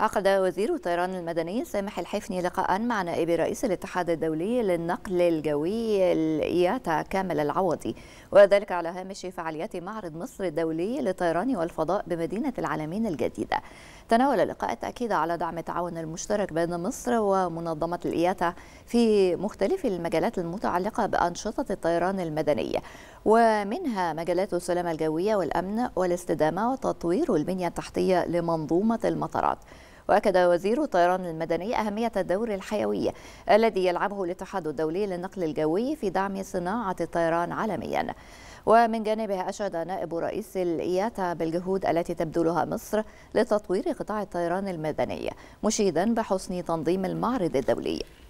عقد وزير الطيران المدني سامح الحفني لقاء مع نائب رئيس الاتحاد الدولي للنقل الجوي الإياتا كامل العوضي وذلك على هامش فعاليات معرض مصر الدولي للطيران والفضاء بمدينة العالمين الجديدة تناول اللقاء التأكيد على دعم التعاون المشترك بين مصر ومنظمة الإياتا في مختلف المجالات المتعلقة بأنشطة الطيران المدني ومنها مجالات السلامة الجوية والأمن والاستدامة وتطوير البنية التحتية لمنظومة المطارات وأكد وزير الطيران المدني أهمية الدور الحيوي الذي يلعبه الاتحاد الدولي للنقل الجوي في دعم صناعة الطيران عالمياً ومن جانبه أشاد نائب رئيس الإياتا بالجهود التي تبذلها مصر لتطوير قطاع الطيران المدني مشيدا بحسن تنظيم المعرض الدولي